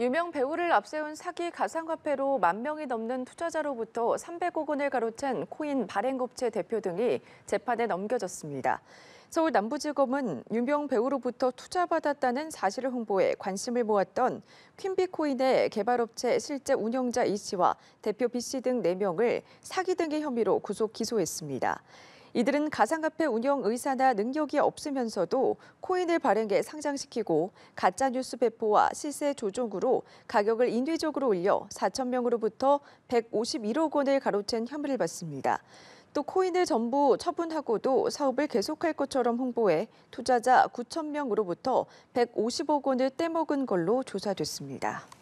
유명 배우를 앞세운 사기 가상화폐로 만 명이 넘는 투자자로부터 300억 원을 가로챈 코인 발행업체 대표 등이 재판에 넘겨졌습니다. 서울 남부지검은 유명 배우로부터 투자받았다는 사실을 홍보해 관심을 모았던 퀸비코인의 개발업체 실제 운영자 이 씨와 대표 B 씨등 4명을 사기 등의 혐의로 구속 기소했습니다. 이들은 가상화폐 운영 의사나 능력이 없으면서도 코인을 발행해 상장시키고 가짜뉴스 배포와 시세 조종으로 가격을 인위적으로 올려 4천 명으로부터 151억 원을 가로챈 혐의를 받습니다. 또 코인을 전부 처분하고도 사업을 계속할 것처럼 홍보해 투자자 9천 명으로부터 150억 원을 떼먹은 걸로 조사됐습니다.